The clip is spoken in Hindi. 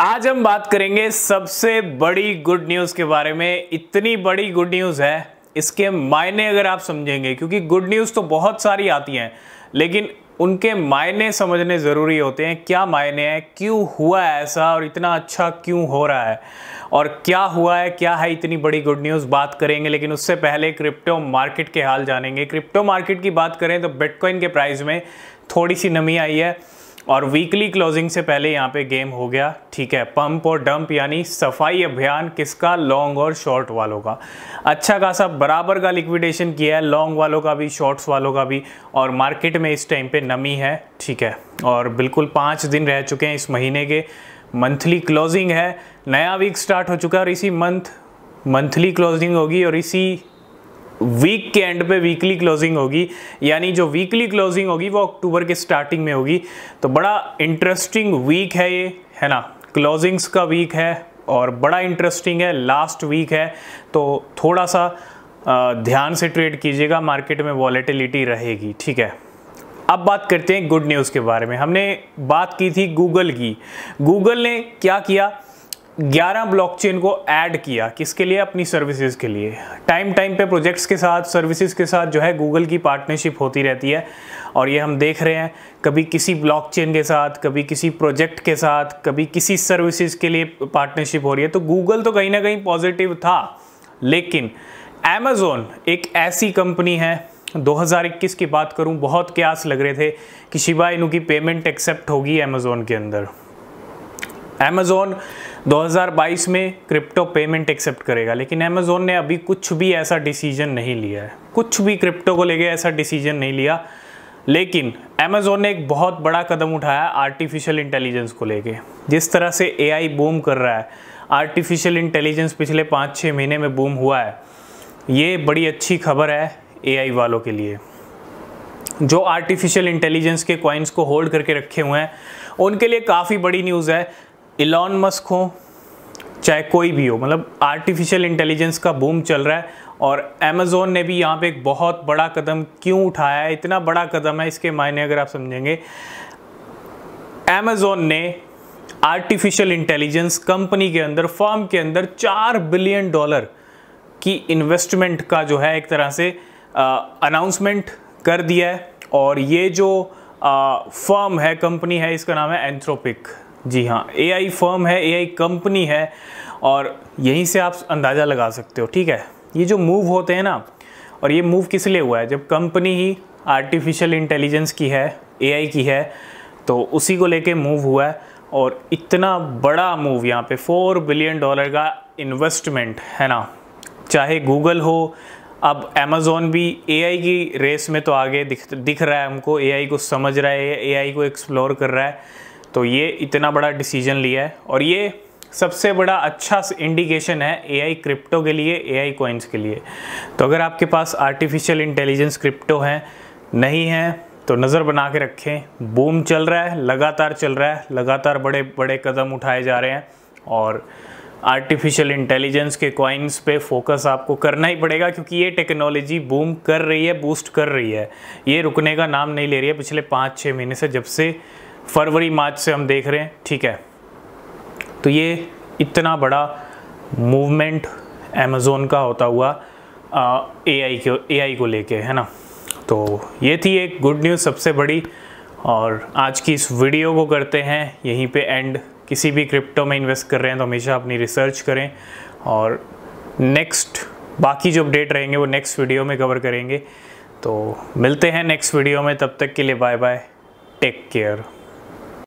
आज हम बात करेंगे सबसे बड़ी गुड न्यूज़ के बारे में इतनी बड़ी गुड न्यूज़ है इसके मायने अगर आप समझेंगे क्योंकि गुड न्यूज़ तो बहुत सारी आती हैं लेकिन उनके मायने समझने ज़रूरी होते हैं क्या मायने हैं क्यों हुआ है ऐसा और इतना अच्छा क्यों हो रहा है और क्या हुआ है क्या है इतनी बड़ी गुड न्यूज़ बात करेंगे लेकिन उससे पहले क्रिप्टो मार्केट के हाल जानेंगे क्रिप्टो मार्केट की बात करें तो बिटकॉइन के प्राइस में थोड़ी सी नमी आई है और वीकली क्लोजिंग से पहले यहाँ पे गेम हो गया ठीक है पंप और डंप यानी सफाई अभियान किसका लॉन्ग और शॉर्ट वालों का अच्छा खासा बराबर का लिक्विडेशन किया है लॉन्ग वालों का भी शॉर्ट्स वालों का भी और मार्केट में इस टाइम पे नमी है ठीक है और बिल्कुल पाँच दिन रह चुके हैं इस महीने के मंथली क्लोजिंग है नया वीक स्टार्ट हो चुका है और इसी मंथ मंथली क्लोजिंग होगी और इसी वीक के एंड पे वीकली क्लोजिंग होगी यानी जो वीकली क्लोजिंग होगी वो अक्टूबर के स्टार्टिंग में होगी तो बड़ा इंटरेस्टिंग वीक है ये है ना क्लोजिंग्स का वीक है और बड़ा इंटरेस्टिंग है लास्ट वीक है तो थोड़ा सा ध्यान से ट्रेड कीजिएगा मार्केट में वॉलेटिलिटी रहेगी ठीक है अब बात करते हैं गुड न्यूज़ के बारे में हमने बात की थी गूगल की गूगल ने क्या किया 11 ब्लॉकचेन को ऐड किया किसके लिए अपनी सर्विसेज के लिए टाइम टाइम पे प्रोजेक्ट्स के साथ सर्विसेज के साथ जो है गूगल की पार्टनरशिप होती रहती है और ये हम देख रहे हैं कभी किसी ब्लॉकचेन के साथ कभी किसी प्रोजेक्ट के साथ कभी किसी सर्विसेज के लिए पार्टनरशिप हो रही है तो गूगल तो कहीं ना कहीं पॉजिटिव था लेकिन अमेज़ोन एक ऐसी कंपनी है 2021 की बात करूं बहुत क्यास लग रहे थे कि शिवा इनकी पेमेंट एक्सेप्ट होगी अमेज़ोन के अंदर अमेज़ोन 2022 में क्रिप्टो पेमेंट एक्सेप्ट करेगा लेकिन अमेज़ोन ने अभी कुछ भी ऐसा डिसीजन नहीं लिया है कुछ भी क्रिप्टो को लेके ऐसा डिसीजन नहीं लिया लेकिन अमेज़ोन ने एक बहुत बड़ा कदम उठाया आर्टिफिशियल इंटेलिजेंस को लेके जिस तरह से आई बूम कर रहा है आर्टिफिशियल इंटेलिजेंस पिछले पाँच छः महीने में बूम हुआ है ये बड़ी अच्छी खबर है आई वालों के लिए जो आर्टिफिशियल इंटेलिजेंस के कॉइन्स को होल्ड करके रखे हुए हैं उनके लिए काफ़ी बड़ी न्यूज़ है इलॉन मस्क हो चाहे कोई भी हो मतलब आर्टिफिशियल इंटेलिजेंस का बूम चल रहा है और अमेज़ोन ने भी यहाँ पे एक बहुत बड़ा कदम क्यों उठाया है इतना बड़ा कदम है इसके मायने अगर आप समझेंगे अमेज़ोन ने आर्टिफिशियल इंटेलिजेंस कंपनी के अंदर फॉर्म के अंदर चार बिलियन डॉलर की इन्वेस्टमेंट का जो है एक तरह से अनाउंसमेंट कर दिया है और ये जो फर्म है कंपनी है इसका नाम है एंथ्रोपिक जी हाँ एआई फर्म है एआई कंपनी है और यहीं से आप अंदाज़ा लगा सकते हो ठीक है ये जो मूव होते हैं ना और ये मूव किस लिए हुआ है जब कंपनी ही आर्टिफिशियल इंटेलिजेंस की है एआई की है तो उसी को लेके मूव हुआ है और इतना बड़ा मूव यहाँ पे फोर बिलियन डॉलर का इन्वेस्टमेंट है ना चाहे गूगल हो अब अमेज़ोन भी ए की रेस में तो आगे दिख दिख रहा है हमको ए को समझ रहा है ए को एक्सप्लोर कर रहा है तो ये इतना बड़ा डिसीजन लिया है और ये सबसे बड़ा अच्छा इंडिकेशन है एआई क्रिप्टो के लिए एआई कॉइंस के लिए तो अगर आपके पास आर्टिफिशियल इंटेलिजेंस क्रिप्टो है नहीं है तो नज़र बना के रखें बूम चल रहा है लगातार चल रहा है लगातार बड़े बड़े कदम उठाए जा रहे हैं और आर्टिफिशियल इंटेलिजेंस के कॉइन्स पे फोकस आपको करना ही पड़ेगा क्योंकि ये टेक्नोलॉजी बूम कर रही है बूस्ट कर रही है ये रुकने का नाम नहीं ले रही है पिछले पाँच छः महीने से जब से फरवरी मार्च से हम देख रहे हैं ठीक है तो ये इतना बड़ा मूवमेंट अमेज़ोन का होता हुआ ए आई को ए आई को लेके है ना तो ये थी एक गुड न्यूज़ सबसे बड़ी और आज की इस वीडियो को करते हैं यहीं पे एंड किसी भी क्रिप्टो में इन्वेस्ट कर रहे हैं तो हमेशा अपनी रिसर्च करें और नेक्स्ट बाकी जो अपडेट रहेंगे वो नेक्स्ट वीडियो में कवर करेंगे तो मिलते हैं नेक्स्ट वीडियो में तब तक के लिए बाय बाय टेक केयर